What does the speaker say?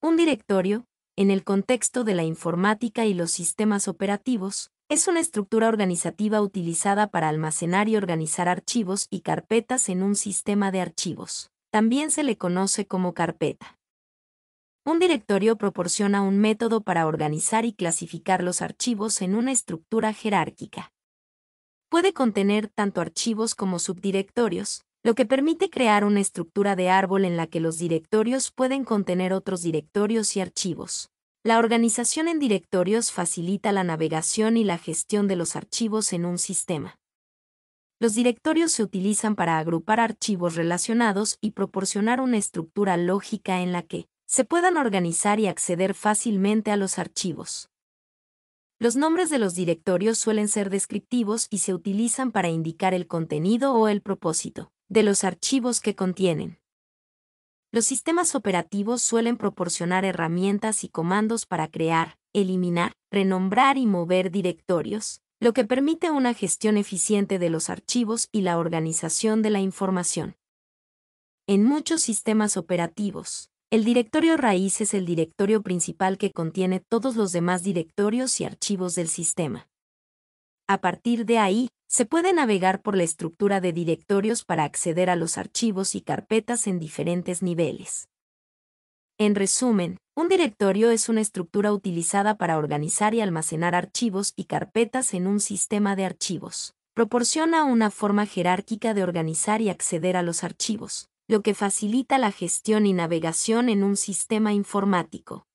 Un directorio, en el contexto de la informática y los sistemas operativos, es una estructura organizativa utilizada para almacenar y organizar archivos y carpetas en un sistema de archivos. También se le conoce como carpeta. Un directorio proporciona un método para organizar y clasificar los archivos en una estructura jerárquica. Puede contener tanto archivos como subdirectorios, lo que permite crear una estructura de árbol en la que los directorios pueden contener otros directorios y archivos. La organización en directorios facilita la navegación y la gestión de los archivos en un sistema. Los directorios se utilizan para agrupar archivos relacionados y proporcionar una estructura lógica en la que se puedan organizar y acceder fácilmente a los archivos. Los nombres de los directorios suelen ser descriptivos y se utilizan para indicar el contenido o el propósito de los archivos que contienen. Los sistemas operativos suelen proporcionar herramientas y comandos para crear, eliminar, renombrar y mover directorios, lo que permite una gestión eficiente de los archivos y la organización de la información. En muchos sistemas operativos, el directorio raíz es el directorio principal que contiene todos los demás directorios y archivos del sistema. A partir de ahí, se puede navegar por la estructura de directorios para acceder a los archivos y carpetas en diferentes niveles. En resumen, un directorio es una estructura utilizada para organizar y almacenar archivos y carpetas en un sistema de archivos. Proporciona una forma jerárquica de organizar y acceder a los archivos, lo que facilita la gestión y navegación en un sistema informático.